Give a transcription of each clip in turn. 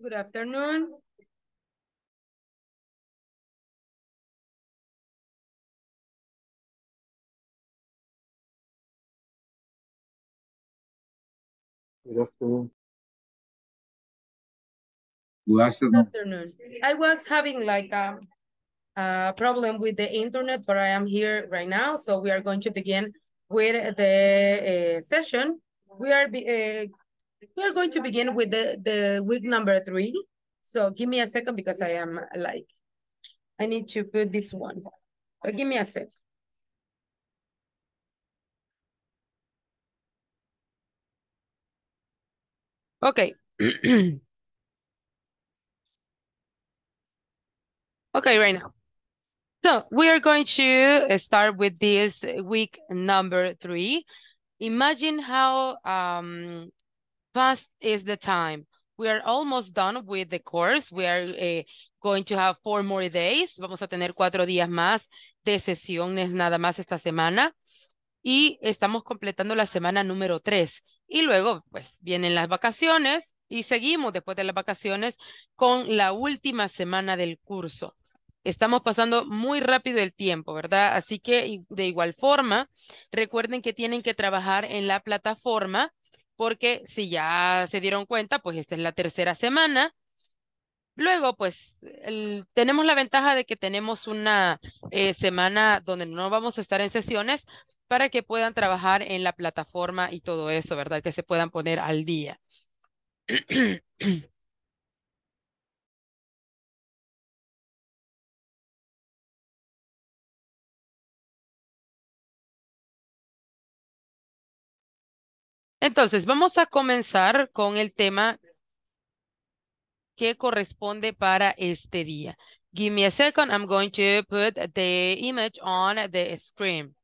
Good afternoon. Good afternoon. Good afternoon. Good afternoon. I was having like a, um, a problem with the internet, but I am here right now. So we are going to begin with the uh, session. We are uh, we're going to begin with the, the week number three. So give me a second because I am like, I need to put this one. So give me a sec. Okay. okay, right now. So we are going to start with this week number three. Imagine how um, fast is the time. We are almost done with the course. We are eh, going to have four more days. Vamos a tener cuatro días más de sesiones nada más esta semana. Y estamos completando la semana número tres. Y luego, pues, vienen las vacaciones y seguimos después de las vacaciones con la última semana del curso. Estamos pasando muy rápido el tiempo, ¿verdad? Así que de igual forma, recuerden que tienen que trabajar en la plataforma porque si ya se dieron cuenta, pues esta es la tercera semana. Luego, pues tenemos la ventaja de que tenemos una eh, semana donde no vamos a estar en sesiones para que puedan trabajar en la plataforma y todo eso, ¿verdad? Que se puedan poner al día. Entonces, vamos a comenzar con el tema que corresponde para este día. Give me a second. I'm going to put the image on the screen.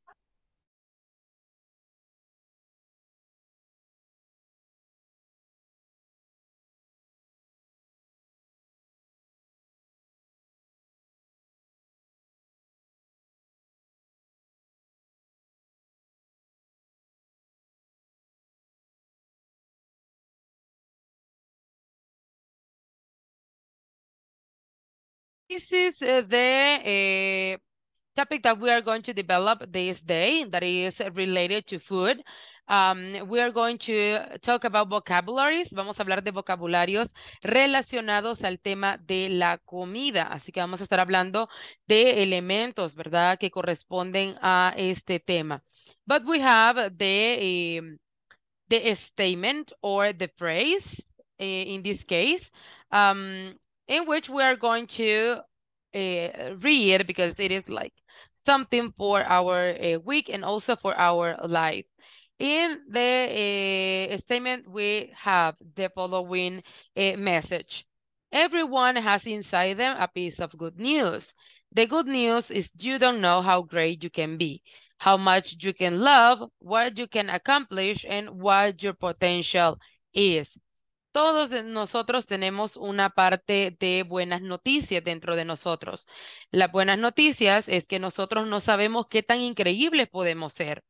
This is eh, the eh, topic that we are going to develop this day that is related to food. Um, we are going to talk about vocabularies. Vamos a hablar de vocabularios relacionados al tema de la comida. Así que vamos a estar hablando de elementos, ¿verdad? Que corresponden a este tema. But we have the, um, the statement or the phrase uh, in this case. Um, in which we are going to uh, read because it is like something for our uh, week and also for our life. In the uh, statement, we have the following message. Everyone has inside them a piece of good news. The good news is you don't know how great you can be, how much you can love, what you can accomplish, and what your potential is. todos nosotros tenemos una parte de buenas noticias dentro de nosotros. Las buenas noticias es que nosotros no sabemos qué tan increíbles podemos ser,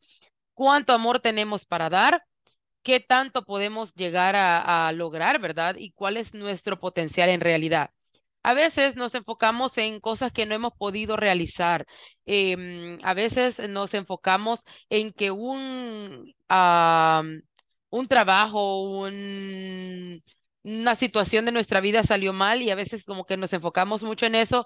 cuánto amor tenemos para dar, qué tanto podemos llegar a, lograr, ¿verdad? Y cuál es nuestro potencial en realidad. A veces nos enfocamos en cosas que no hemos podido realizar. Em, a veces nos enfocamos en que un un trabajo, una situación de nuestra vida salió mal y a veces como que nos enfocamos mucho en eso,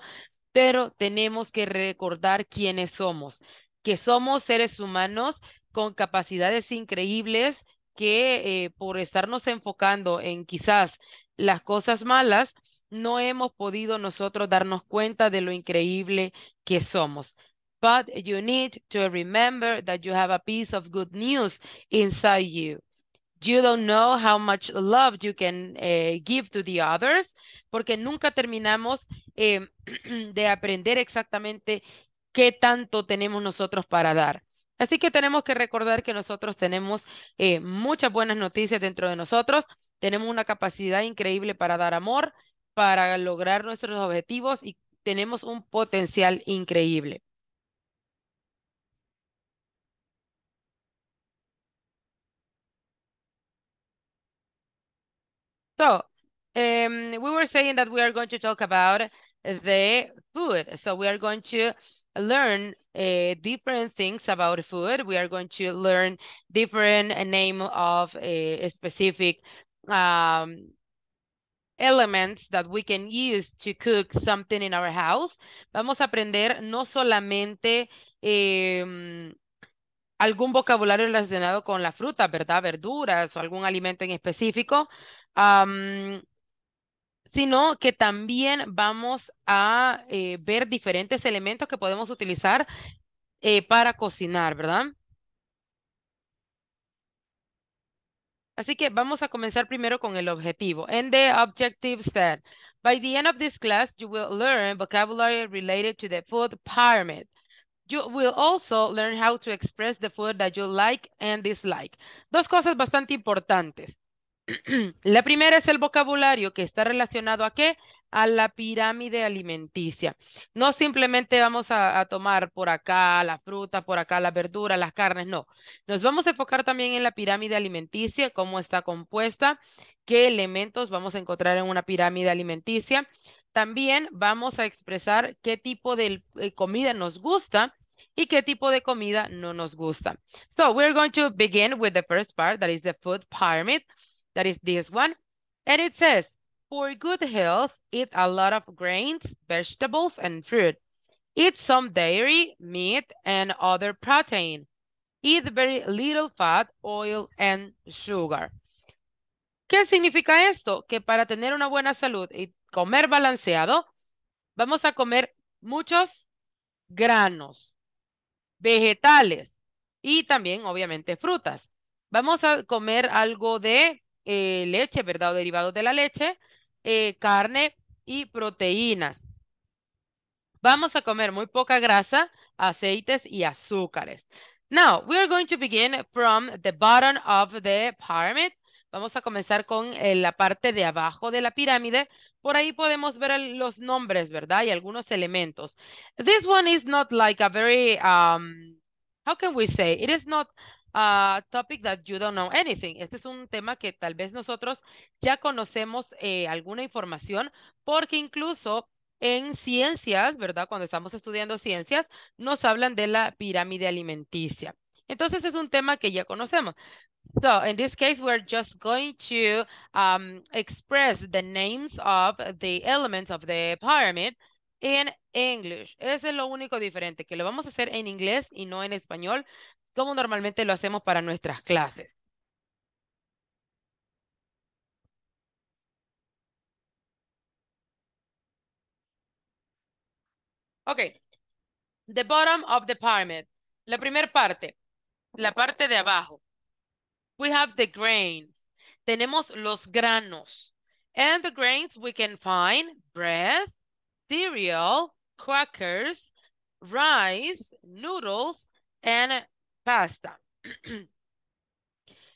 pero tenemos que recordar quiénes somos, que somos seres humanos con capacidades increíbles que eh, por estarnos enfocando en quizás las cosas malas, no hemos podido nosotros darnos cuenta de lo increíble que somos. But you need to remember that you have a piece of good news inside you. You don't know how much love you can eh, give to the others, porque nunca terminamos em, de aprender exactamente qué tanto tenemos nosotros para dar. Así que tenemos que recordar que nosotros tenemos eh, muchas buenas noticias dentro de nosotros, tenemos una capacidad increíble para dar amor, para lograr nuestros objetivos y tenemos un potencial increíble. So um, we were saying that we are going to talk about the food. So we are going to learn uh, different things about food. We are going to learn different name of a, uh, a specific um, elements that we can use to cook something in our house. Vamos a aprender no solamente algún vocabulario relacionado con la fruta, ¿verdad? Verduras o algún alimento en específico, sino que también vamos a eh, ver diferentes elementos que podemos utilizar eh, para cocinar, ¿verdad? Así que vamos a comenzar primero con el objetivo. And the objective said, by the end of this class, you will learn vocabulary related to the food pyramid. You will also learn how to express the food that you like and dislike. Dos cosas bastante importantes. La primera es el vocabulario que está relacionado a qué? A la pirámide alimenticia. No simplemente vamos a, tomar por acá la fruta, por acá la verdura, las carnes, no. Nos vamos a enfocar también en la pirámide alimenticia, cómo está compuesta, qué elementos vamos a encontrar en una pirámide alimenticia. También vamos a expresar qué tipo de eh, comida nos gusta y qué tipo de comida no nos gusta. So we're going to begin with the first part, that is the food pyramid that is this one. And it says, for good health, eat a lot of grains, vegetables, and fruit. Eat some dairy, meat, and other protein. Eat very little fat, oil, and sugar. ¿Qué significa esto? Que para tener una buena salud y comer balanceado, vamos a comer muchos granos, vegetales y también, obviamente, frutas. Vamos a comer algo de eh, leche, ¿verdad? O derivados de la leche, eh, carne y proteínas. Vamos a comer muy poca grasa, aceites y azúcares. Now, we are going to begin from the bottom of the pyramid. Vamos a comenzar con eh, la parte de abajo de la pirámide. Por ahí podemos ver los nombres, ¿verdad? Y algunos elementos. This one is not like a very, um, how can we say? It is not a ah, topic that you don't know anything. Este es un tema que tal vez nosotros ya conocemos eh, alguna información, porque incluso en ciencias, ¿verdad? Cuando estamos estudiando ciencias, nos hablan de la pirámide alimenticia. Entonces es un tema que ya conocemos. So in this case, we're just going to um, express the names of the elements of the pyramid in English. Ese es lo único diferente, que lo vamos a hacer en inglés y no en español, como normalmente lo hacemos para nuestras clases. Ok, the bottom of the pyramid. La primera parte, la parte de abajo. We have the grains. Tenemos los granos. And the grains we can find bread, cereal, crackers, rice, noodles, and pasta.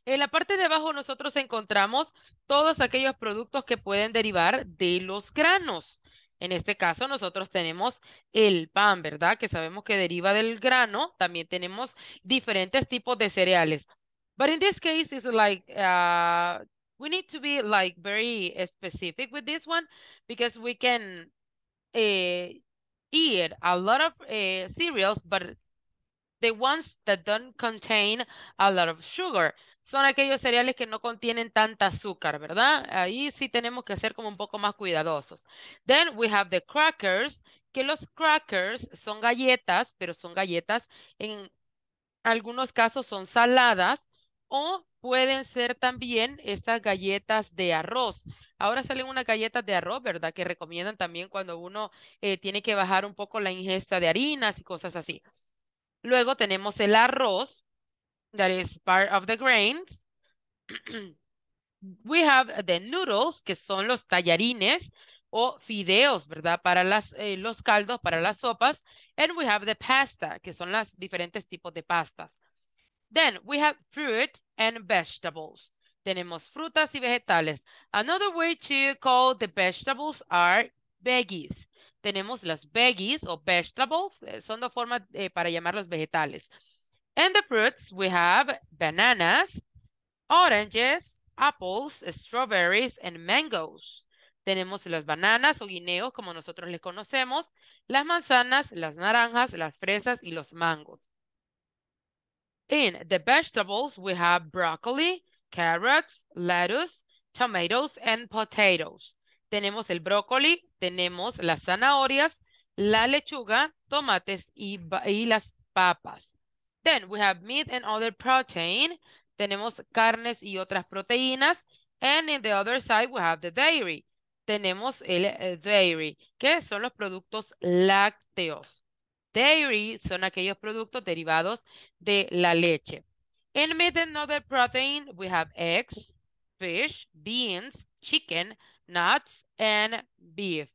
en la parte de abajo nosotros encontramos todos aquellos productos que pueden derivar de los granos. En este caso nosotros tenemos el pan, ¿verdad? Que sabemos que deriva del grano. También tenemos diferentes tipos de cereales. But in this case, it's like uh, we need to be like very specific with this one because we can eh, eat a lot of eh, cereals, but The ones that don't contain a lot of sugar. Son aquellos cereales que no contienen tanta azúcar, ¿verdad? Ahí sí tenemos que ser como un poco más cuidadosos. Then we have the crackers, que los crackers son galletas, pero son galletas en algunos casos son saladas o pueden ser también estas galletas de arroz. Ahora salen unas galletas de arroz, ¿verdad? Que recomiendan también cuando uno eh, tiene que bajar un poco la ingesta de harinas y cosas así. Luego tenemos el arroz, that is part of the grains. We have the noodles, que son los tallarines o fideos, ¿verdad? Para eh, los caldos, para las sopas. And we have the pasta, que son los diferentes tipos de pastas. Then we have fruit and vegetables. Tenemos frutas y vegetales. Another way to call the vegetables are veggies tenemos las veggies o vegetables, eh, son dos formas eh, para llamar los vegetales. En the fruits, we have bananas, oranges, apples, strawberries, and mangoes. Tenemos las bananas o guineos, como nosotros les conocemos, las manzanas, las naranjas, las fresas y los mangos. In the vegetables, we have broccoli, carrots, lettuce, tomatoes, and potatoes tenemos el brócoli, tenemos las zanahorias, la lechuga, tomates y, las papas. Then we have meat and other protein. Tenemos carnes y otras proteínas. And in the other side we have the dairy. Tenemos el, el eh, dairy, que son los productos lácteos. Dairy son aquellos productos derivados de la leche. In meat and other protein we have eggs, fish, beans, chicken, nuts, and beef.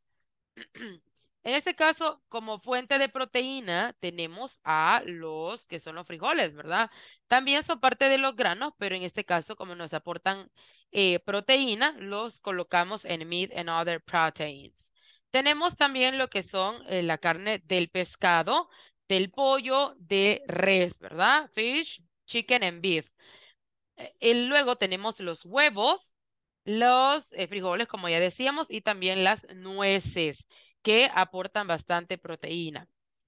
En este caso, como fuente de proteína, tenemos a los que son los frijoles, ¿verdad? También son parte de los granos, pero en este caso, como nos aportan eh, proteína, los colocamos en meat and other proteins. Tenemos también lo que son eh, la carne del pescado, del pollo, de res, ¿verdad? Fish, chicken and beef. Eh, y luego tenemos los huevos, los eh, frijoles, como ya decíamos, y también las nueces, que aportan bastante proteína.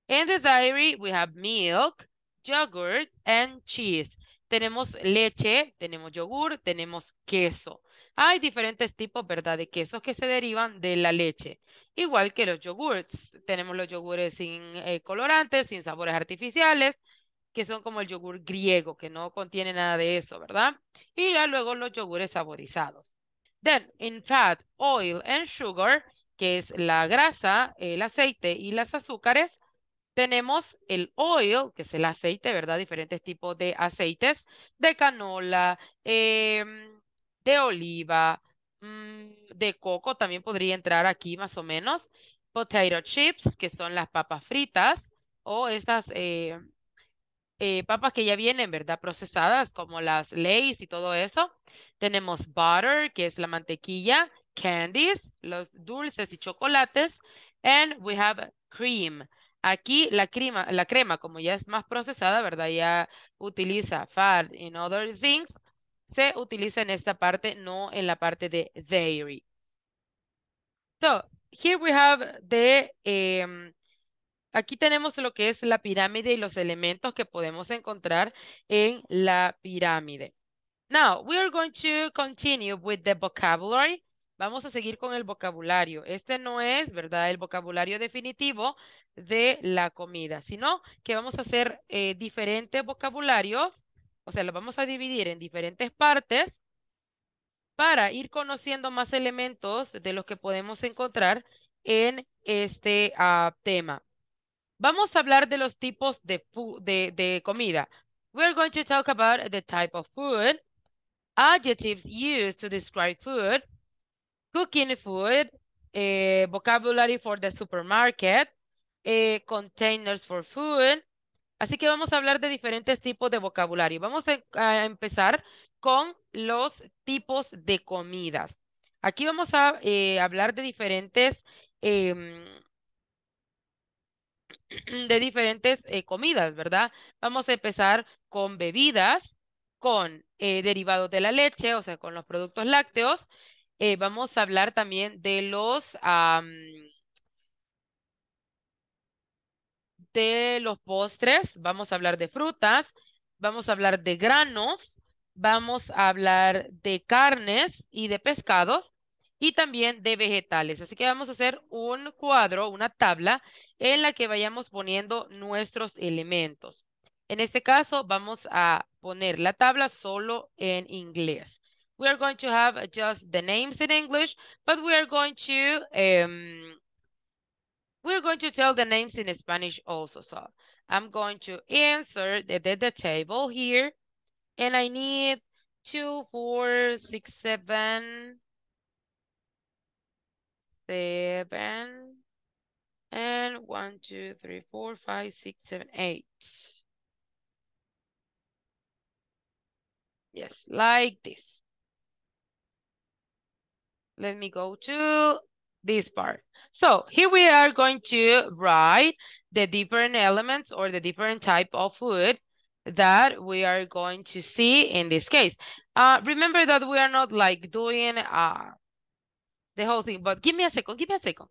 En the diary we have milk, yogurt, and cheese. Tenemos leche, tenemos yogur, tenemos queso. Hay diferentes tipos, ¿verdad?, de quesos que se derivan de la leche. Igual que los yogurts. Tenemos los yogures sin eh, colorantes, sin sabores artificiales, que son como el yogur griego, que no contiene nada de eso, ¿verdad? Y ya luego los yogures saborizados. Then, in fat, oil and sugar, que es la grasa, el aceite y las azúcares, tenemos el oil, que es el aceite, ¿verdad? Diferentes tipos de aceites, de canola, em, de oliva, mm, de coco, también podría entrar aquí más o menos. Potato chips, que son las papas fritas, o estas eh, eh, papas que ya vienen, ¿verdad? Procesadas, como las Lay's y todo eso. Tenemos butter, que es la mantequilla, candies, los dulces y chocolates, and we have cream. Aquí la crema, la crema, como ya es más procesada, ¿verdad? Ya utiliza fat and other things, se utiliza en esta parte, no en la parte de dairy. So, here we have the, em, aquí tenemos lo que es la pirámide y los elementos que podemos encontrar en la pirámide. Now, we are going to continue with the vocabulary. Vamos a seguir con el vocabulario. Este no es, ¿verdad?, el vocabulario definitivo de la comida, sino que vamos a hacer eh, diferentes vocabularios, o sea, lo vamos a dividir en diferentes partes para ir conociendo más elementos de los que podemos encontrar en este ah, tema. Vamos a hablar de los tipos de, de, de comida. We're going to talk about the type of food adjectives used to describe food, cooking food, eh, vocabulary for the supermarket, eh, containers for food. Así que vamos a hablar de diferentes tipos de vocabulario. Vamos a, empezar con los tipos de comidas. Aquí vamos a eh, hablar de diferentes, em, de diferentes comidas, ¿verdad? Vamos a empezar con bebidas, con eh, derivados de la leche, o sea, con los productos lácteos. Eh, vamos a hablar también de los, de los postres, vamos a hablar de frutas, vamos a hablar de granos, vamos a hablar de carnes y de pescados y también de vegetales. Así que vamos a hacer un cuadro, una tabla en la que vayamos poniendo nuestros elementos. En este caso vamos a poner la tabla solo en inglés. We are going to have just the names in English, but we are going to um, we're going to tell the names in Spanish also. So I'm going to insert the, the, the table here, and I need two, four, six, seven, seven, and one, two, three, four, five, six, seven, eight. Yes, like this. Let me go to this part. So here we are going to write the different elements or the different type of food that we are going to see in this case. Uh, remember that we are not like doing uh, the whole thing, but give me a second, give me a second.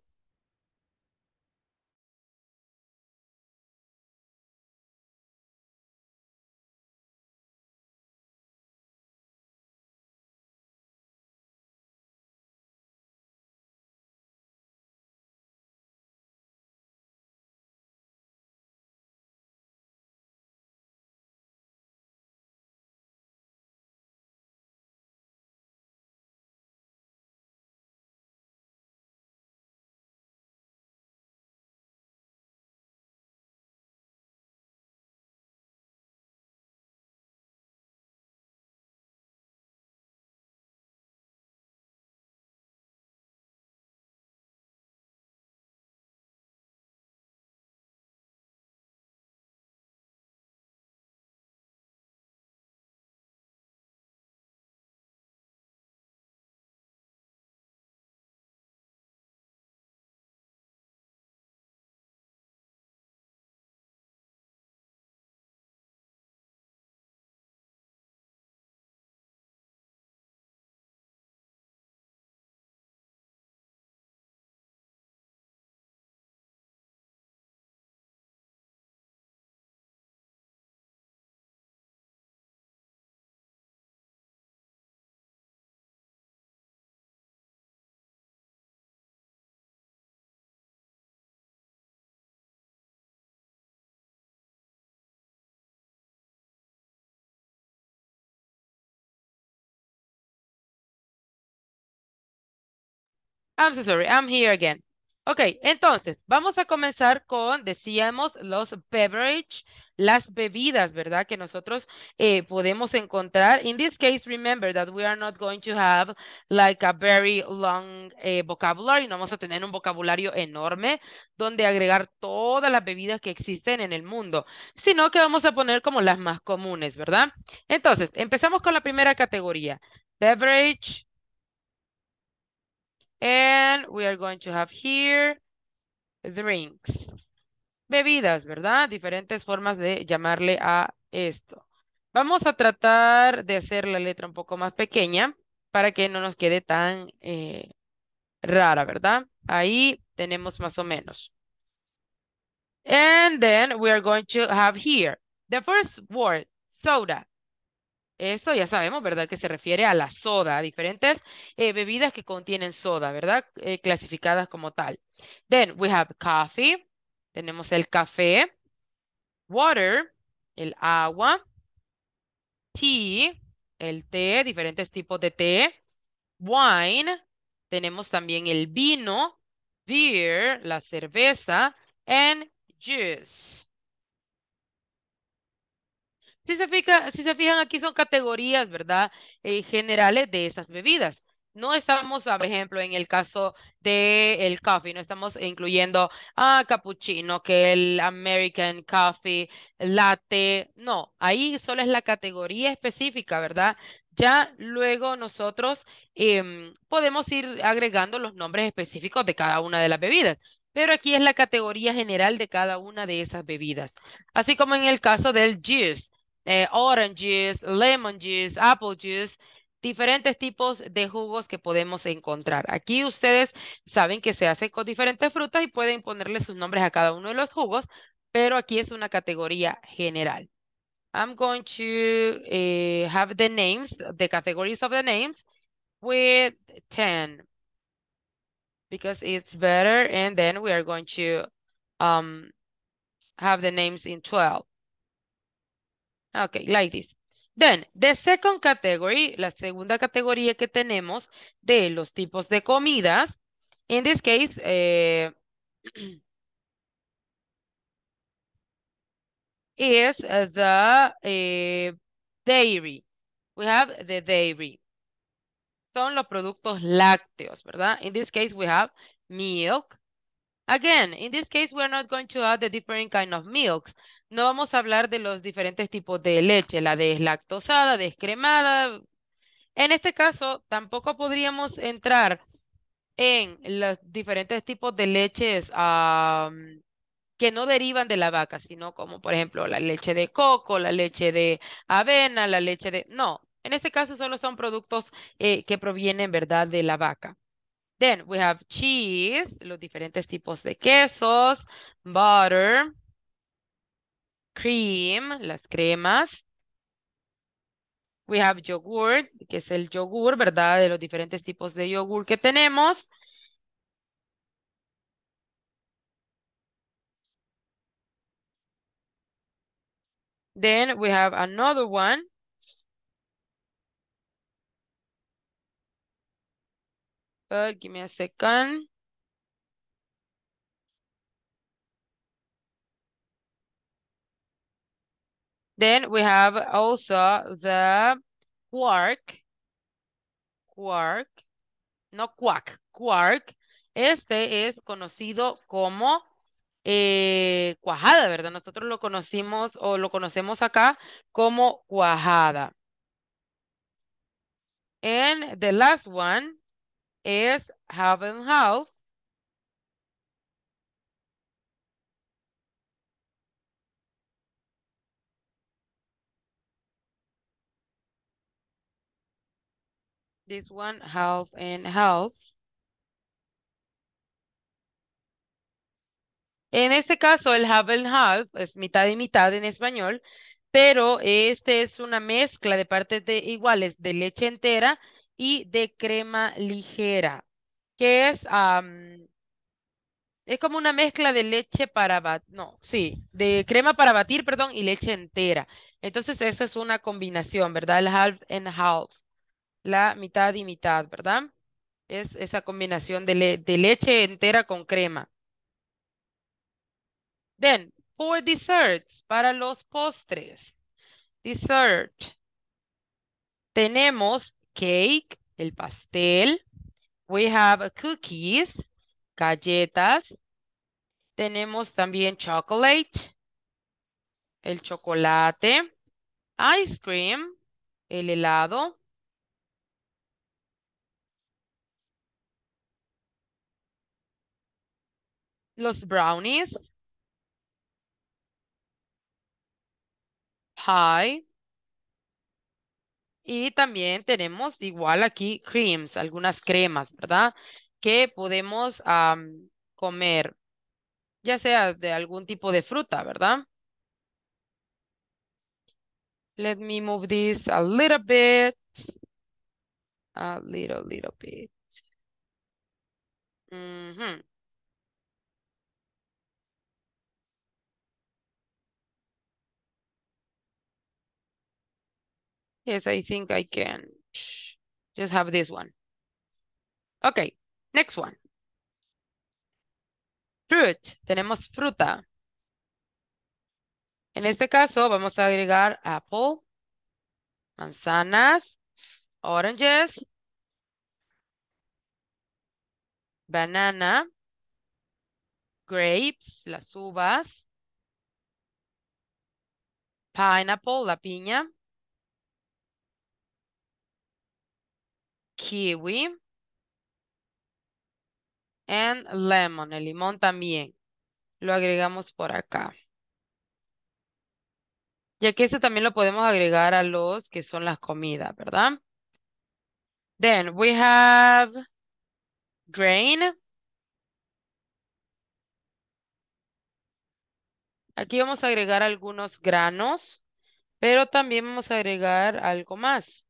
I'm so sorry, I'm here again. Ok, entonces, vamos a comenzar con, decíamos, los beverage, las bebidas, ¿verdad? Que nosotros eh, podemos encontrar. In this case, remember that we are not going to have like a very long eh, vocabulary. No vamos a tener un vocabulario enorme donde agregar todas las bebidas que existen en el mundo, sino que vamos a poner como las más comunes, ¿verdad? Entonces, empezamos con la primera categoría. Beverage, And we are going to have here drinks. Bebidas, ¿verdad? Diferentes formas de llamarle a esto. Vamos a tratar de hacer la letra un poco más pequeña para que no nos quede tan eh, rara, ¿verdad? Ahí tenemos más o menos. And then we are going to have here the first word, soda. Eso ya sabemos, ¿verdad? Que se refiere a la soda, a diferentes eh, bebidas que contienen soda, ¿verdad? Eh, clasificadas como tal. Then we have coffee, tenemos el café, water, el agua, tea, el té, diferentes tipos de té, wine, tenemos también el vino, beer, la cerveza, and juice. Si se, fija, si se fijan, aquí son categorías, ¿verdad? Eh, generales de esas bebidas. No estamos, por ejemplo, en el caso del el coffee, no estamos incluyendo a ah, cappuccino, que el American coffee, latte, no, ahí solo es la categoría específica, ¿verdad? Ya luego nosotros em, podemos ir agregando los nombres específicos de cada una de las bebidas, pero aquí es la categoría general de cada una de esas bebidas. Así como en el caso del juice, eh, orange juice, lemon juice, apple juice, diferentes tipos de jugos que podemos encontrar. Aquí ustedes saben que se hace con diferentes frutas y pueden ponerle sus nombres a cada uno de los jugos, pero aquí es una categoría general. I'm going to eh, have the names, the categories of the names with 10 because it's better and then we are going to um, have the names in 12. Ah, okay, like this. Then, the second category, la segunda categoría que tenemos de los tipos de comidas, in this case, eh, is the eh, dairy. We have the dairy. Son los productos lácteos, ¿verdad? In this case, we have milk. Again, in this case, we are not going to add the different kind of milks. No vamos a hablar de los diferentes tipos de leche, la deslactosada, descremada. En este caso, tampoco podríamos entrar en los diferentes tipos de leches que no derivan de la vaca, sino como por ejemplo la leche de coco, la leche de avena, la leche de... No, en este caso solo son productos eh, que provienen, ¿verdad?, de la vaca. Then we have cheese, los diferentes tipos de quesos, butter, cream, las cremas. We have yogurt, que es el yogur, ¿verdad? De los diferentes tipos de yogur que tenemos. Then we have another one. give me a second. Then we have also the quark, quark, no quack, quark. Este es conocido como eh, cuajada, ¿verdad? Nosotros lo conocimos o lo conocemos acá como cuajada. And the last one is half and half. this one, half and half. En este caso, el half and half es mitad y mitad en español, pero este es una mezcla de partes iguales de leche entera y de crema ligera, que es, es como una mezcla de leche para batir, no, sí, de crema para batir, perdón, y leche entera. Entonces, esa es una combinación, ¿verdad? El half and half la mitad y mitad, ¿verdad? Es esa combinación de, leche entera con crema. Then, for desserts, para los postres. Dessert. Tenemos cake, el pastel. We have cookies, galletas. Tenemos también chocolate, el chocolate. Ice cream, el helado. los brownies? Pie. Y también tenemos igual aquí creams, algunas cremas, ¿verdad? Que podemos comer, ya sea de algún tipo de fruta, ¿verdad? Let me move this a little bit. A little, little bit. Mm Yes, I think I can just have this one. Okay, next one. Fruit, tenemos fruta. En este caso vamos a agregar apple, manzanas, oranges, banana, grapes, las uvas, pineapple, la piña, kiwi. And lemon, el limón también. Lo agregamos por acá. Ya que este también lo podemos agregar a los que son las comidas, ¿verdad? Then we have grain. Aquí vamos a agregar algunos granos, pero también vamos a agregar algo más.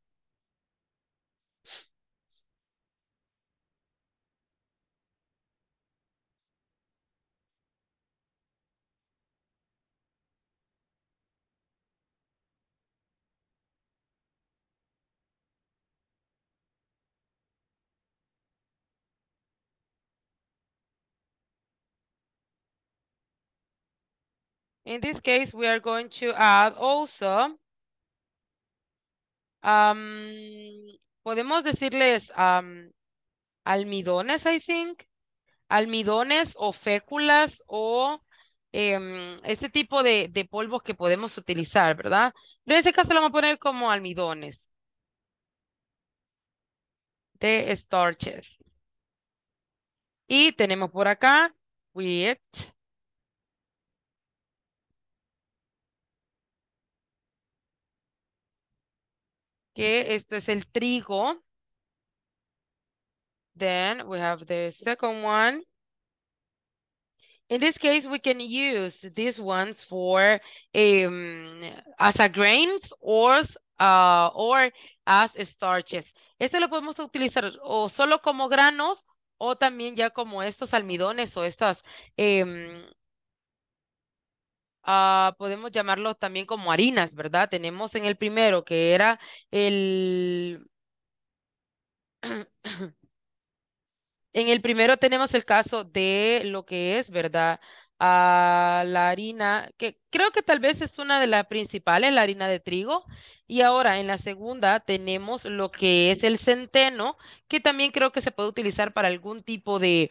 In this case, we are going to add also, um, podemos decirles um, almidones, I think, almidones o féculas o em, este tipo de, de, polvos que podemos utilizar, ¿verdad? Pero en este caso lo vamos a poner como almidones de starches. Y tenemos por acá wheat, que esto es el trigo. Then we have the second one. In this case, we can use these ones for um, as a grains or, uh, or as starches. Este lo podemos utilizar o solo como granos o también ya como estos almidones o estas em, Ah, podemos llamarlo también como harinas, ¿verdad? Tenemos en el primero que era el... en el primero tenemos el caso de lo que es, ¿verdad? Ah, la harina, que creo que tal vez es una de las principales, la harina de trigo. Y ahora en la segunda tenemos lo que es el centeno, que también creo que se puede utilizar para algún tipo de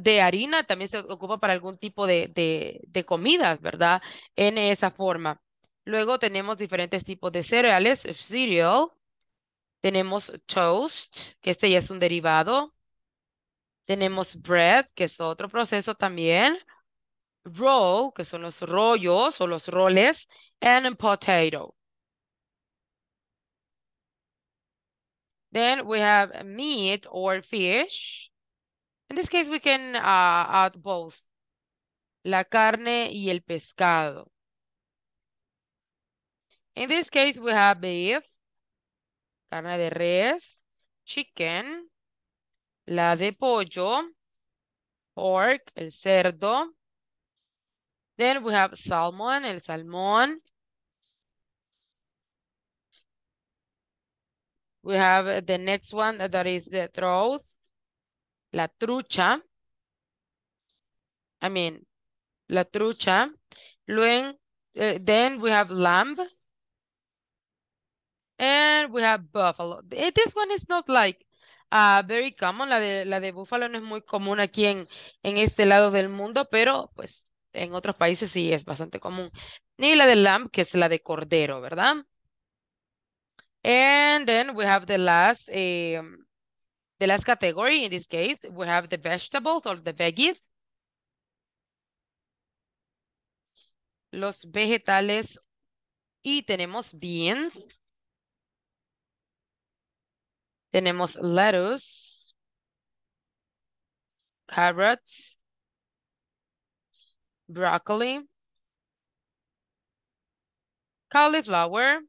de harina también se ocupa para algún tipo de, de, comidas, ¿verdad? En esa forma. Luego tenemos diferentes tipos de cereales, cereal. Tenemos toast, que este ya es un derivado. Tenemos bread, que es otro proceso también. Roll, que son los rollos o los roles. And potato. Then we have meat or fish. In this case, we can uh, add both. La carne y el pescado. In this case, we have beef, carne de res, chicken, la de pollo, pork, el cerdo. Then we have salmon, el salmón. We have the next one that is the trout. la trucha, I mean, la trucha. luego eh, then we have lamb. And we have buffalo. Eh, this one is not like uh, very common. La de, la de búfalo no es muy común aquí en, en este lado del mundo, pero pues en otros países sí es bastante común. Ni la de lamb, que es la de cordero, ¿verdad? And then we have the last... Eh, The last category, in this case, we have the vegetables or the veggies. Los vegetales y tenemos beans. Tenemos lettuce, carrots, broccoli, cauliflower,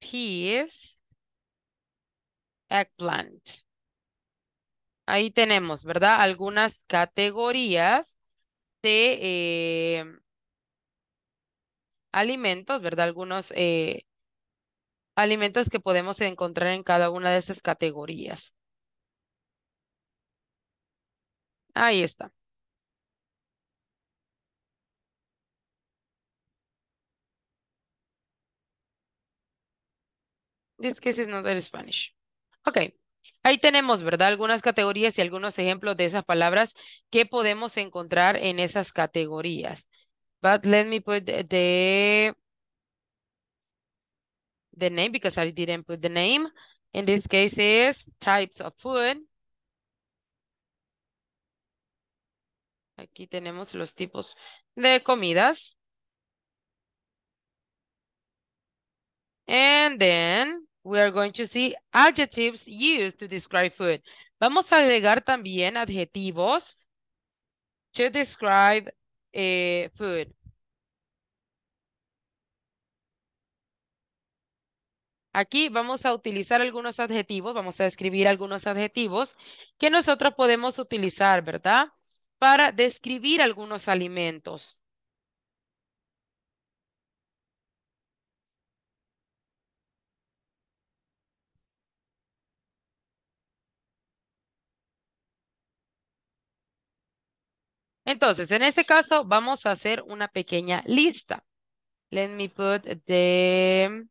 peas, Eggplant. Ahí tenemos, ¿verdad? Algunas categorías de eh, alimentos, ¿verdad? Algunos eh, alimentos que podemos encontrar en cada una de estas categorías. Ahí está. This case is not very Spanish. Ok, ahí tenemos, ¿verdad? Algunas categorías y algunos ejemplos de esas palabras que podemos encontrar en esas categorías. But let me put the, the name because I didn't put the name. In this case is types of food. Aquí tenemos los tipos de comidas. And then we are going to see adjectives used to describe food. Vamos a agregar también adjetivos to describe eh, food. Aquí vamos a utilizar algunos adjetivos, vamos a escribir algunos adjetivos que nosotros podemos utilizar, ¿verdad? Para describir algunos alimentos. Entonces, en este caso, vamos a hacer una pequeña lista. Let me put the...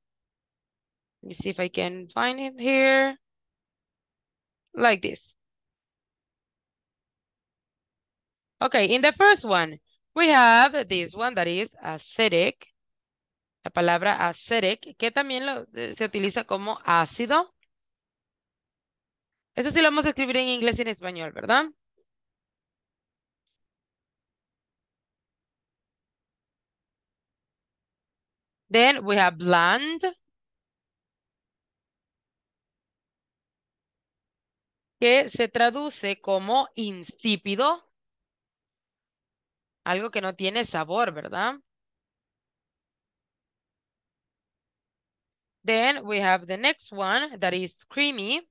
Let me see if I can find it here. Like this. Okay, in the first one, we have this one that is acetic, La palabra acetic, que también eh, se utiliza como ácido. Eso sí lo vamos a escribir en inglés y en español, ¿verdad? Then we have bland. que se traduce como insípido, algo que no tiene sabor, ¿verdad? Then we have the next one that is creamy.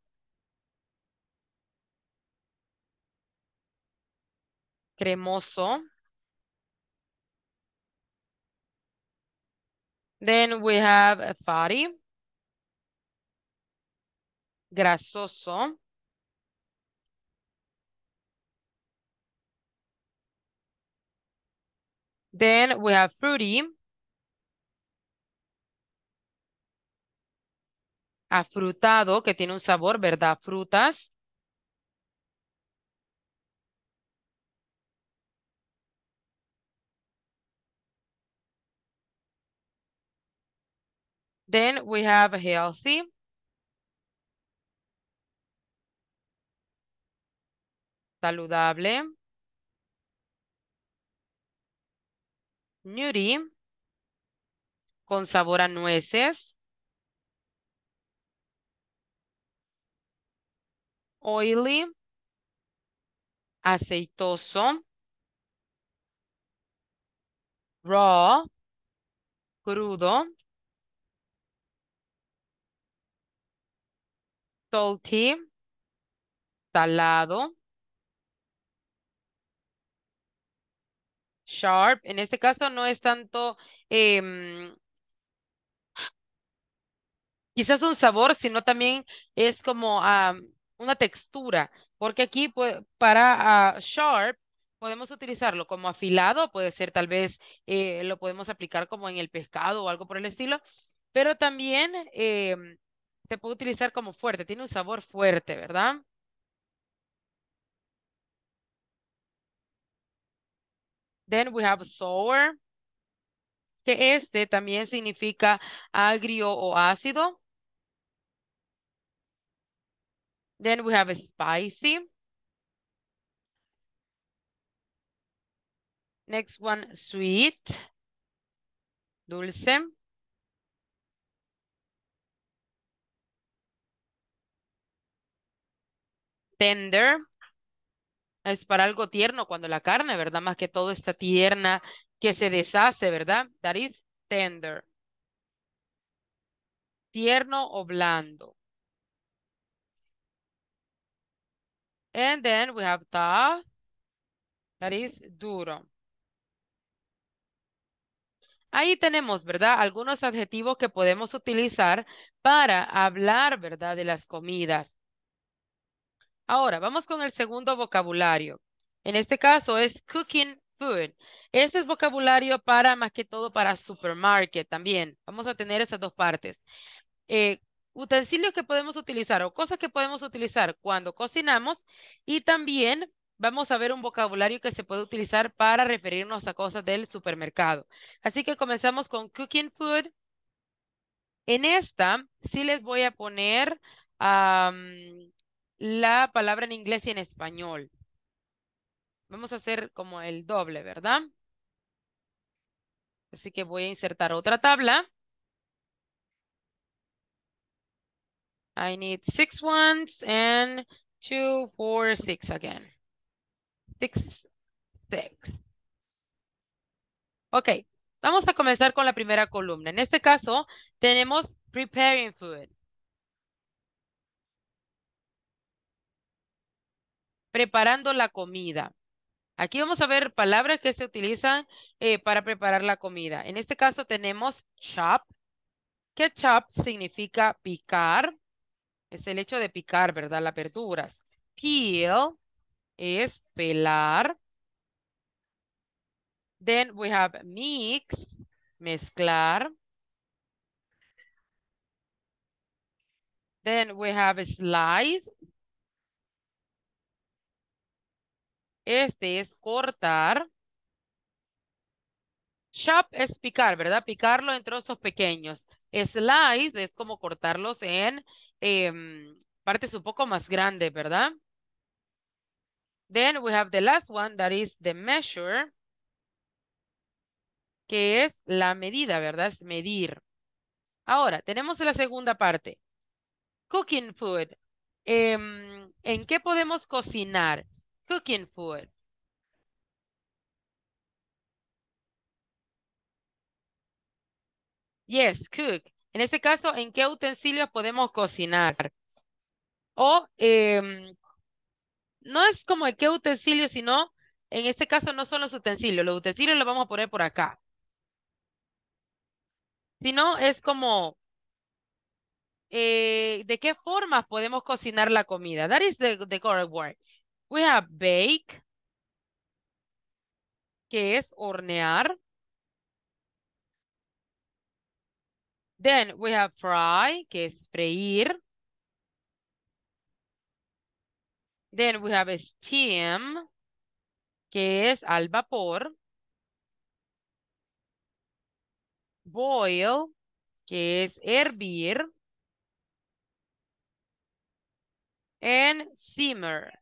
Cremoso. Then we have fatty, grasoso, Then we have fruity, afrutado, que tiene un sabor, ¿verdad? Frutas. Then we have healthy. Saludable. Nutty. Con sabor a nueces. Oily. Aceitoso. Raw. Crudo. salty, salado, sharp. En este caso no es tanto, em, quizás un sabor, sino también es como ah, una textura, porque aquí para ah, sharp podemos utilizarlo como afilado, puede ser tal vez eh, lo podemos aplicar como en el pescado o algo por el estilo, pero también em, se puede utilizar como fuerte, tiene un sabor fuerte, ¿verdad? Then we have sour, que este también significa agrio o ácido. Then we have spicy. Next one, sweet, dulce. tender es para algo tierno cuando la carne, ¿verdad? Más que todo está tierna, que se deshace, ¿verdad? That is tender. Tierno o blando. And then we have ta, that is duro. Ahí tenemos, ¿verdad? Algunos adjetivos que podemos utilizar para hablar, ¿verdad? De las comidas. Ahora, vamos con el segundo vocabulario. En este caso es cooking food. Este es vocabulario para, más que todo, para supermarket también. Vamos a tener esas dos partes. Eh, utensilios que podemos utilizar o cosas que podemos utilizar cuando cocinamos y también vamos a ver un vocabulario que se puede utilizar para referirnos a cosas del supermercado. Así que comenzamos con cooking food. En esta sí les voy a poner la palabra en inglés y en español. Vamos a hacer como el doble, ¿verdad? Así que voy a insertar otra tabla. I need six ones and two, four, six again. Six, six. Ok, vamos a comenzar con la primera columna. En este caso, tenemos preparing food. preparando la comida. Aquí vamos a ver palabras que se utilizan eh, para preparar la comida. En este caso tenemos chop, que chop significa picar. Es el hecho de picar, ¿verdad? Las verduras. Peel es pelar. Then we have mix, mezclar. Then we have slice, Este es cortar. Chop es picar, ¿verdad? Picarlo en trozos pequeños. Slice es como cortarlos en em, partes un poco más grandes, ¿verdad? Then we have the last one that is the measure, que es la medida, ¿verdad? Es medir. Ahora, tenemos la segunda parte. Cooking food. Em, ¿En qué podemos cocinar? cooking food. Yes, cook. En este caso, ¿en qué utensilios podemos cocinar? O em, no es como en qué utensilios, sino en este caso no son los utensilios. Los utensilios los vamos a poner por acá. Sino es como eh, de qué formas podemos cocinar la comida. That is the, the correct word. We have bake, que es hornear. Then we have fry, que es freír. Then we have steam, que es al vapor. Boil, que es hervir. And simmer,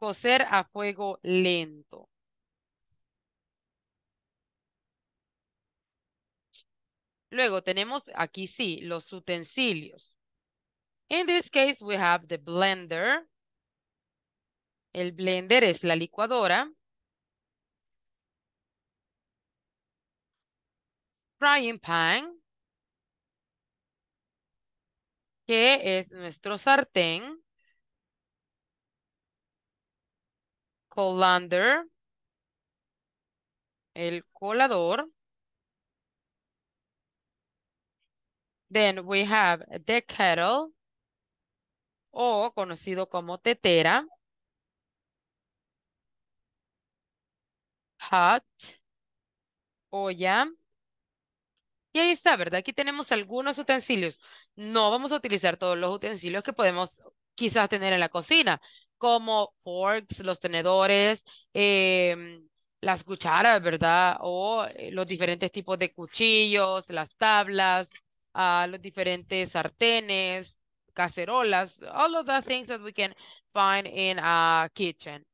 Cocer a fuego lento. Luego tenemos aquí sí, los utensilios. In this case, we have the blender. El blender es la licuadora. Frying pan, que es nuestro sartén. colander, el colador. Then we have the kettle, o conocido como tetera. Hot, olla. Y ahí está, ¿verdad? Aquí tenemos algunos utensilios. No vamos a utilizar todos los utensilios que podemos quizás tener en la cocina, como forks, los tenedores, em, las cucharas, ¿verdad? O eh, los diferentes tipos de cuchillos, las tablas, ah, los diferentes sartenes, cacerolas, all of the things that we can find in a kitchen.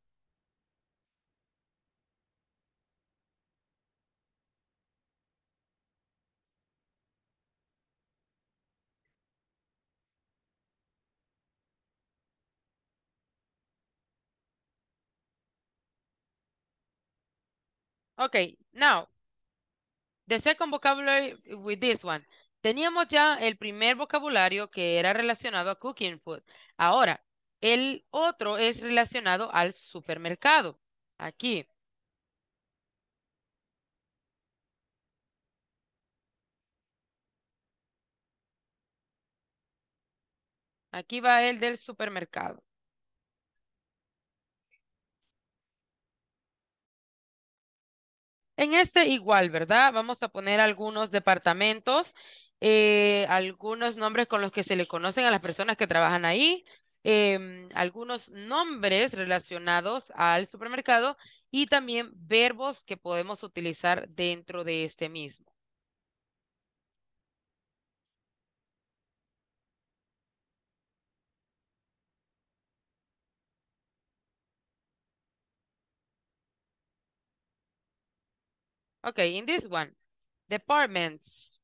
Okay, now, the second vocabulary with this one. Teníamos ya el primer vocabulario que era relacionado a cooking food. Ahora, el otro es relacionado al supermercado. Aquí. Aquí va el del supermercado. En este igual, ¿verdad? Vamos a poner algunos departamentos, eh, algunos nombres con los que se le conocen a las personas que trabajan ahí, em, algunos nombres relacionados al supermercado y también verbos que podemos utilizar dentro de este mismo. Okay, in this one, departments.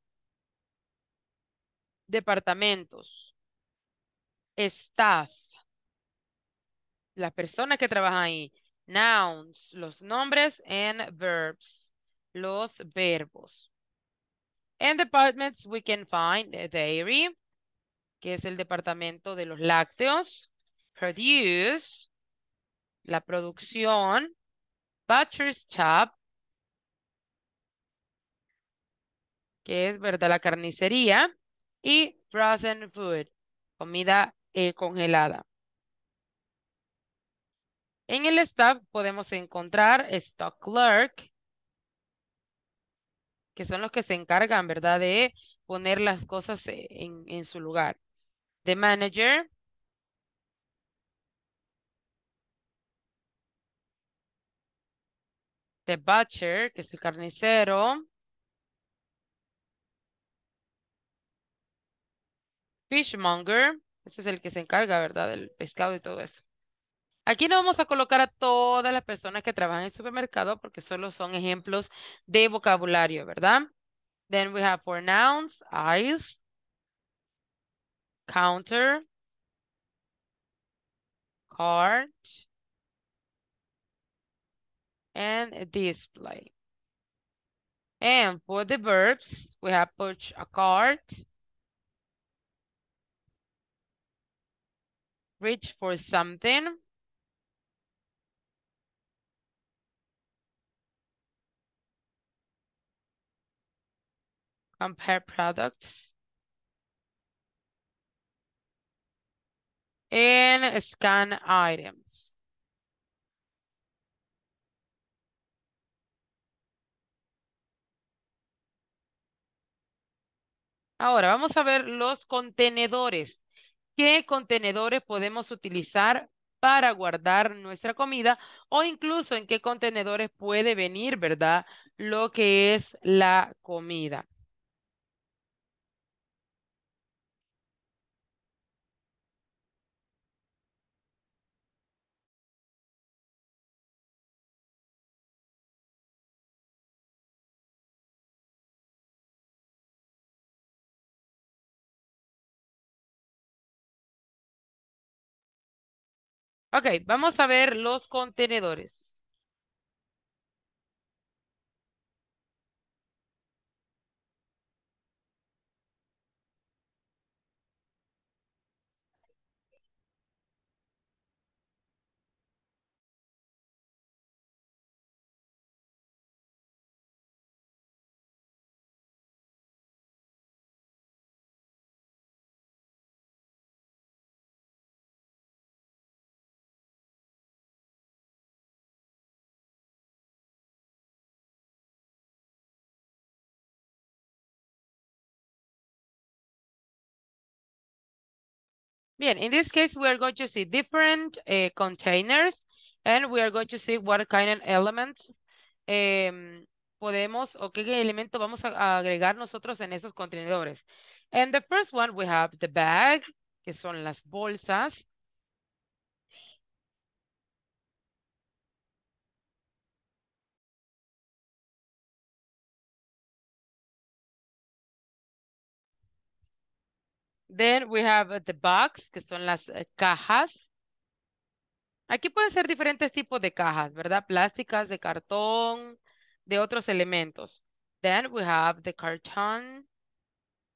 Departamentos. Staff. Las personas que trabajan ahí. Nouns, los nombres and verbs, los verbos. En departments we can find dairy, que es el departamento de los lácteos. Produce, la producción. Butcher's shop, que es, ¿verdad? La carnicería. Y frozen food, comida eh, congelada. En el staff podemos encontrar stock clerk, que son los que se encargan, ¿verdad? De poner las cosas e, en, en su lugar. The manager, The Butcher, que es el carnicero. fishmonger. Ese es el que se encarga, ¿verdad? Del pescado y todo eso. Aquí no vamos a colocar a todas las personas que trabajan en el supermercado porque solo son ejemplos de vocabulario, ¿verdad? Then we have for nouns, eyes, counter, cart, and display. And for the verbs, we have push a cart, reach for something. Compare products. And scan items. Ahora vamos a ver los contenedores qué contenedores podemos utilizar para guardar nuestra comida o incluso en qué contenedores puede venir, ¿verdad? Lo que es la comida. Ok, vamos a ver los contenedores. Bien, in this case, we are going to see different uh, containers and we are going to see what kind of elements um, podemos o qué elemento vamos a agregar nosotros en esos contenedores. And the first one, we have the bag, que son las bolsas. Then we have uh, the box, que son las eh, cajas. Aquí pueden ser diferentes tipos de cajas, ¿verdad? Plásticas, de cartón, de otros elementos. Then we have the carton,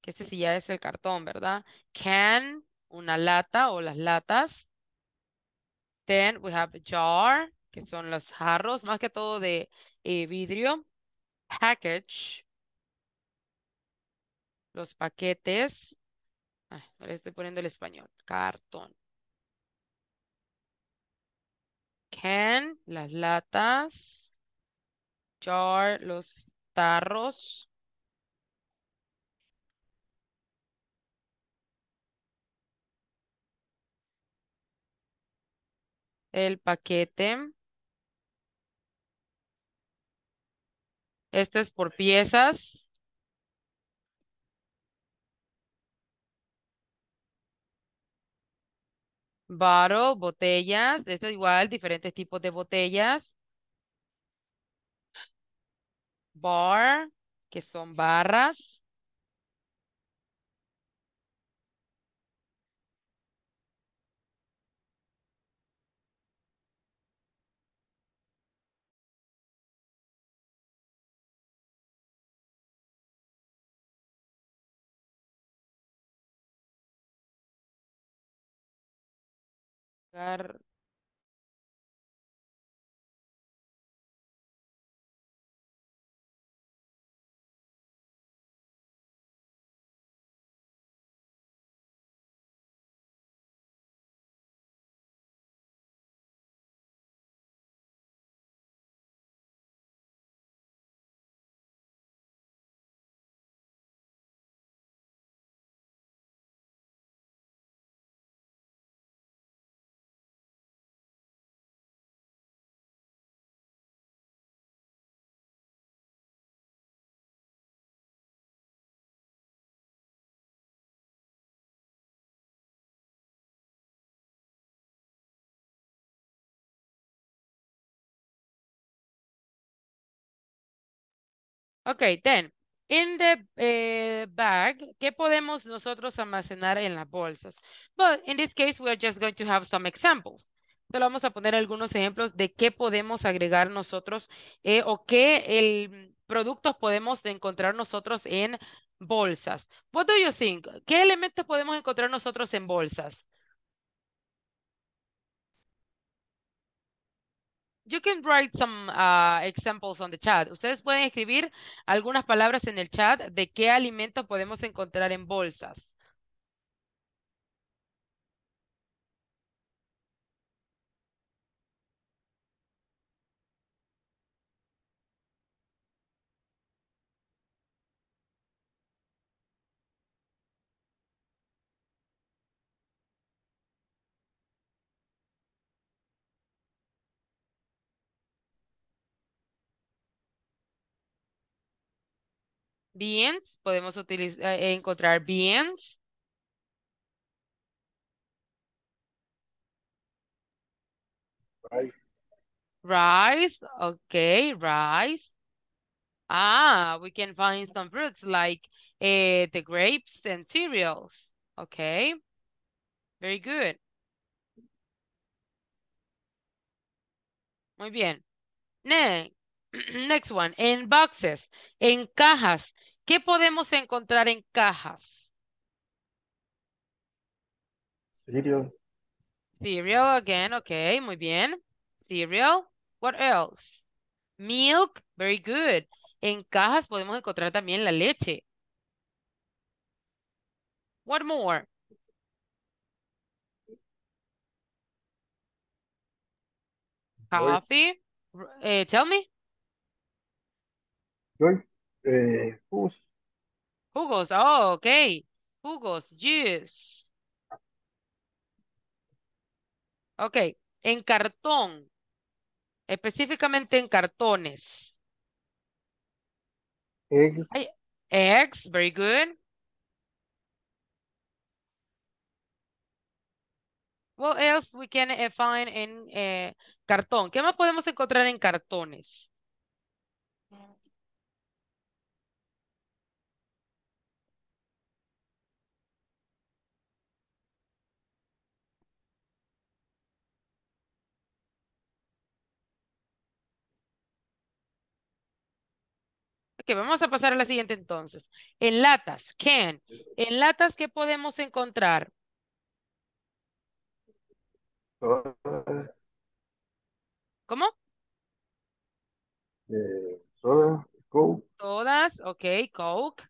que este sí ya es el cartón, ¿verdad? Can, una lata o las latas. Then we have jar, que son los jarros, más que todo de eh, vidrio. Package, los paquetes. Ah, le estoy poniendo el español. Cartón. Can, las latas. Jar, los tarros. El paquete. Este es por piezas. Bottle, botellas. Esto igual, diferentes tipos de botellas. Bar, que son barras. buscar Ok, then, in the eh, bag, ¿qué podemos nosotros almacenar en las bolsas? But in this case, we are just going to have some examples. Entonces vamos a poner algunos ejemplos de qué podemos agregar nosotros eh, o qué productos podemos encontrar nosotros en bolsas. What do you think? ¿Qué elementos podemos encontrar nosotros en bolsas? you can write some uh, examples on the chat. Ustedes pueden escribir algunas palabras en el chat de qué alimento podemos encontrar en bolsas. ¿Bienes? podemos utilizar, eh, encontrar bienes? Rice. Rice, okay, rice. Ah, we can find some fruits like eh, the grapes and cereals. Okay, very good. Muy bien. Next, one, in boxes, en cajas. ¿Qué podemos encontrar en cajas? Cereal. Cereal again, okay, muy bien. Cereal. What else? Milk, very good. En cajas podemos encontrar también la leche. What more? Coffee. Eh, tell me. Eh, jugos. Jugos, oh, ok. Jugos, juice. Ok, en cartón, específicamente en cartones. Eggs. eggs, very good. What else we can eh, find in eh, cartón? ¿Qué más podemos encontrar en cartones? que vamos a pasar a la siguiente entonces. En latas, can. En latas, ¿qué podemos encontrar? ¿Cómo? Todas, eh, Coke. Todas, ok, Coke.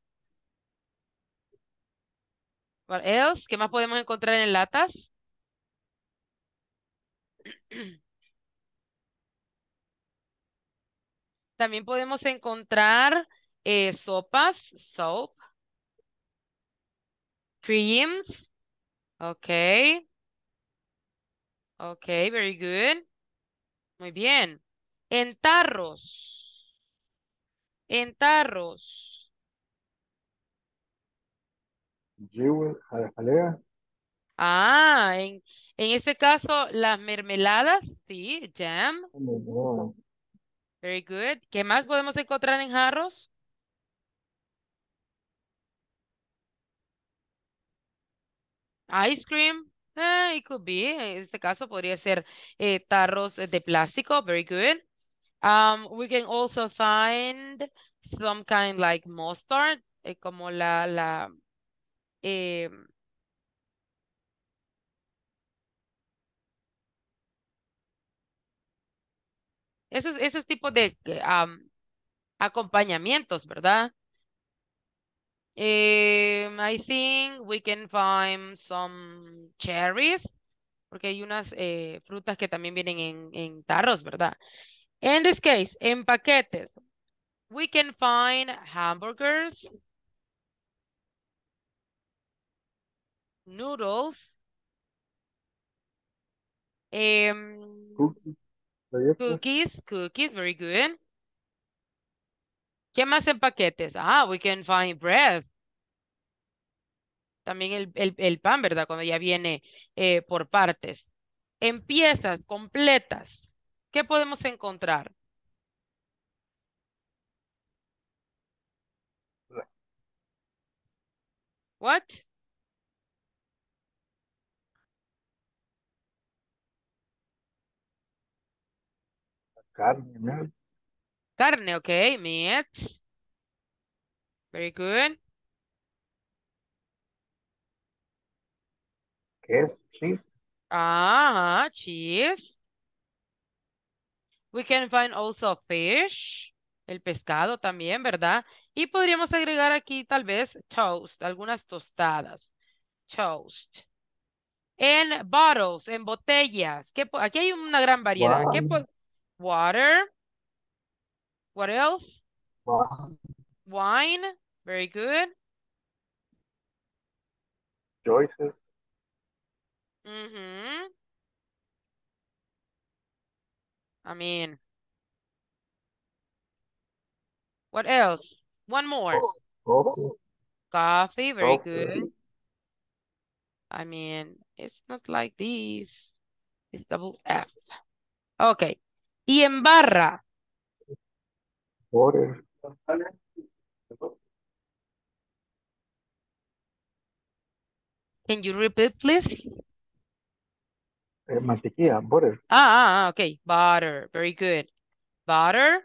What else? ¿Qué más podemos encontrar en latas? También podemos encontrar eh, sopas, soap, creams, ok, ok, very good, muy bien. En tarros, en tarros. jalea. Ah, en, este caso, las mermeladas, sí, jam. Oh Very good. ¿Qué más podemos encontrar en jarros? Ice cream. Ah, it could be. En este caso podría ser eh, tarros de plástico. Very good. Um, we can also find some kind like mustard, eh, como la, la, eh, Esos, esos tipos de eh, acompañamientos, ¿verdad? Eh, I think we can find some cherries, porque hay unas eh, frutas que también vienen en, en tarros, ¿verdad? In this case, en paquetes, we can find hamburgers, noodles, um, Cookies, cookies, very good. ¿Qué más en paquetes? Ah, we can find bread. También el, el, pan, ¿verdad? Cuando ya viene eh, por partes. En piezas completas, ¿qué podemos encontrar? What? Carne, ¿no? Carne, okay, meat. Very good. cheese. Ah, cheese. We can find also fish. El pescado también, ¿verdad? Y podríamos agregar aquí tal vez toast, algunas tostadas. Toast. En bottles, en botellas. ¿Qué aquí hay una gran variedad. ¿Qué, water. What else? Wine. Wine. Very good. Choices. Mm-hmm. I mean, what else? One more. Coffee. Coffee, very Coffee. good. I mean, it's not like this. It's double F. Okay. Y en barra. Can you repeat, please? Eh, mantequilla, butter. Ah, ah, ah, okay. Butter. Very good. Butter.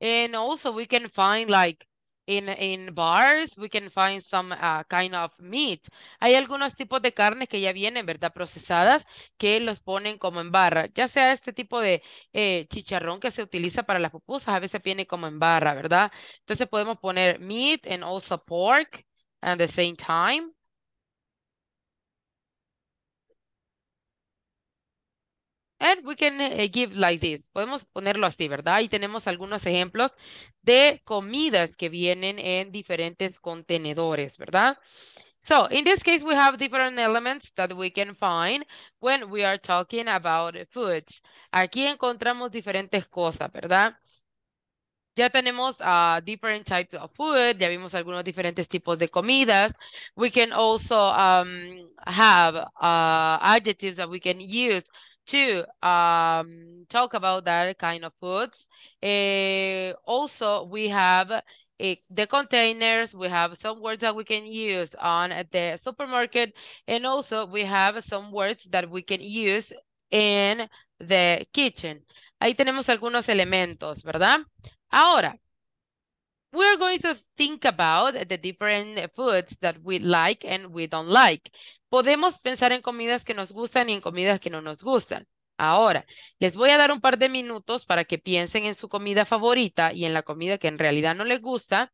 And also we can find like in, in bars, we can find some uh, kind of meat. Hay algunos tipos de carne que ya vienen, ¿verdad? Procesadas, que los ponen como en barra. Ya sea este tipo de eh, chicharrón que se utiliza para las pupusas, a veces viene como en barra, ¿verdad? Entonces podemos poner meat and also pork at the same time. And we can eh, give like this. Podemos ponerlo así, ¿verdad? Y tenemos algunos ejemplos de comidas que vienen en diferentes contenedores, ¿verdad? So in this case, we have different elements that we can find when we are talking about foods. Aquí encontramos diferentes cosas, ¿verdad? Ya tenemos uh, different types of food. Ya vimos algunos diferentes tipos de comidas. We can also um, have uh, adjectives that we can use to um, talk about that kind of foods. Uh, also, we have uh, the containers, we have some words that we can use on the supermarket, and also we have some words that we can use in the kitchen. Ahí tenemos algunos elementos, ¿verdad? Ahora, we're going to think about the different foods that we like and we don't like. Podemos pensar en comidas que nos gustan y en comidas que no nos gustan. Ahora, les voy a dar un par de minutos para que piensen en su comida favorita y en la comida que en realidad no les gusta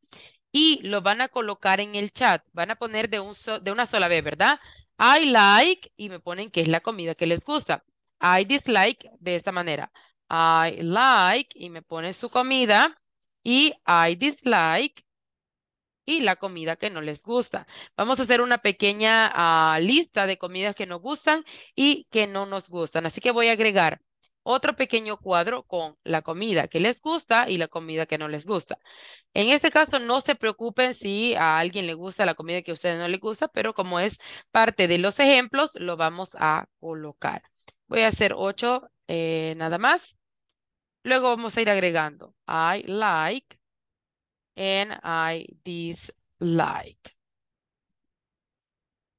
y lo van a colocar en el chat. Van a poner de, un de una sola vez, ¿verdad? I like y me ponen que es la comida que les gusta. I dislike de esta manera. I like y me ponen su comida y I dislike y la comida que no les gusta. Vamos a hacer una pequeña ah, lista de comidas que nos gustan y que no nos gustan. Así que voy a agregar otro pequeño cuadro con la comida que les gusta y la comida que no les gusta. En este caso, no se preocupen si a alguien le gusta la comida que a ustedes no les gusta, pero como es parte de los ejemplos, lo vamos a colocar. Voy a hacer ocho eh, nada más. Luego vamos a ir agregando. I like and I dislike.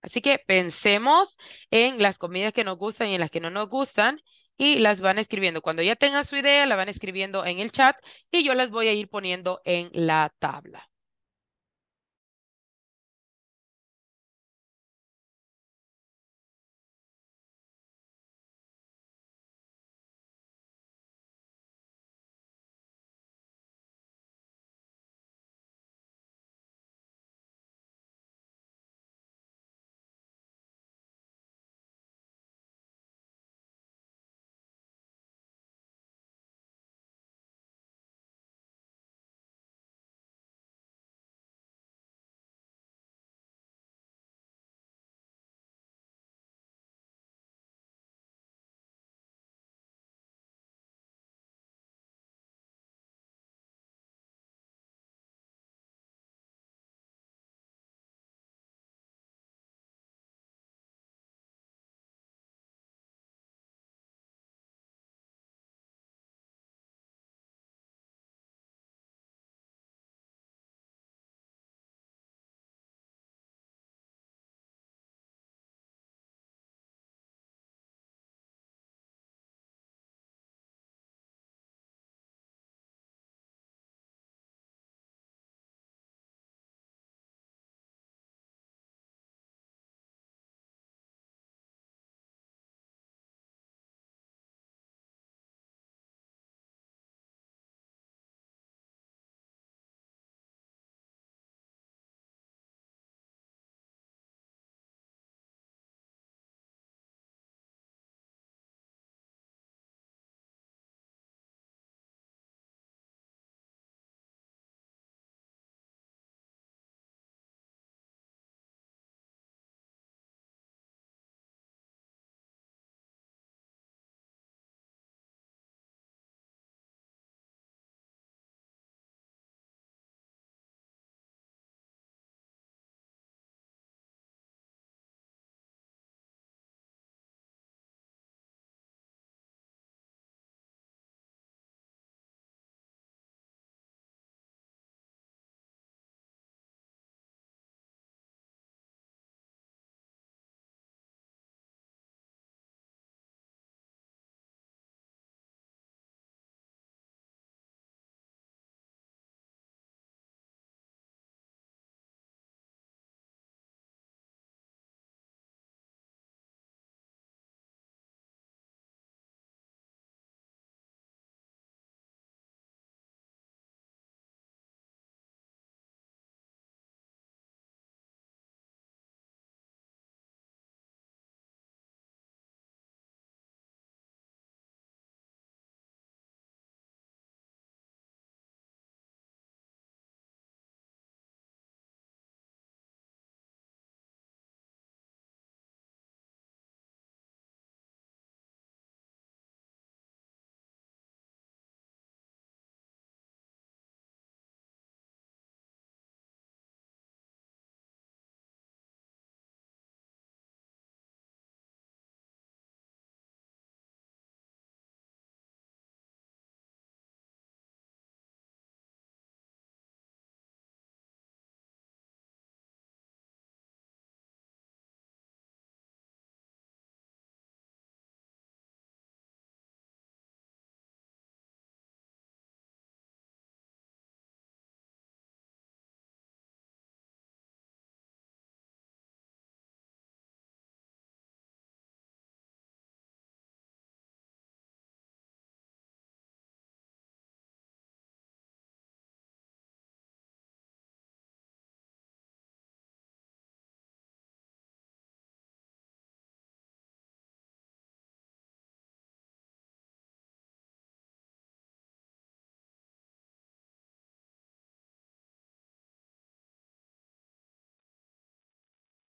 Así que pensemos en las comidas que nos gustan y en las que no nos gustan y las van escribiendo. Cuando ya tengan su idea, la van escribiendo en el chat y yo las voy a ir poniendo en la tabla.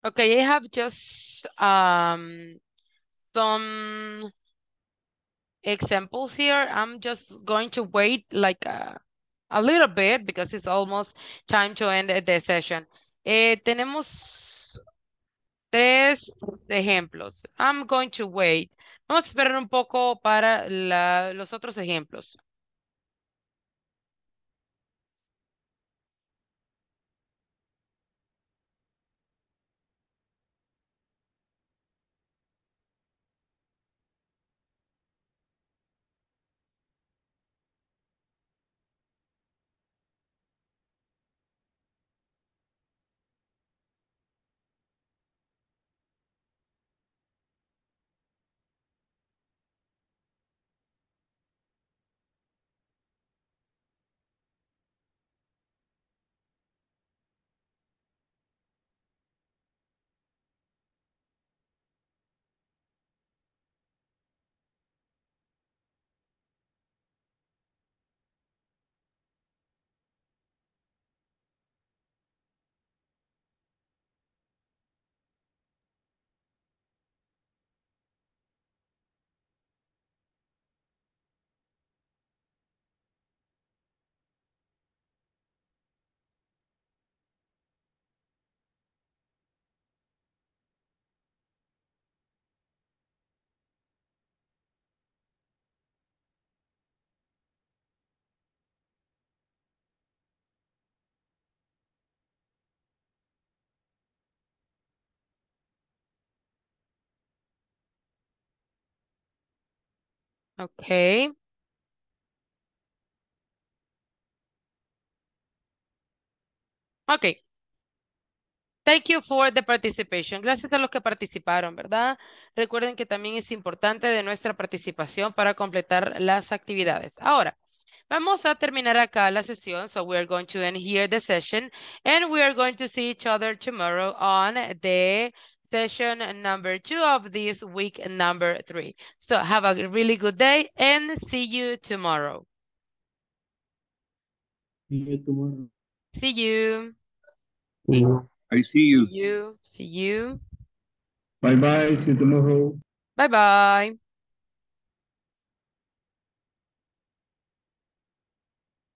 Okay, I have just um, some examples here. I'm just going to wait like a, uh, a little bit because it's almost time to end the session. Eh, tenemos tres ejemplos. I'm going to wait. Vamos a esperar un poco para la, los otros ejemplos. Okay. Okay. Thank you for the participation. Gracias a los que participaron, ¿verdad? Recuerden que también es importante de nuestra participación para completar las actividades. Ahora, vamos a terminar acá la sesión. So we are going to end here the session and we are going to see each other tomorrow on the session number two of this week number three. So have a really good day and see you tomorrow. See you tomorrow. See you. I see you. See you. See you. Bye bye. See you tomorrow. Bye bye.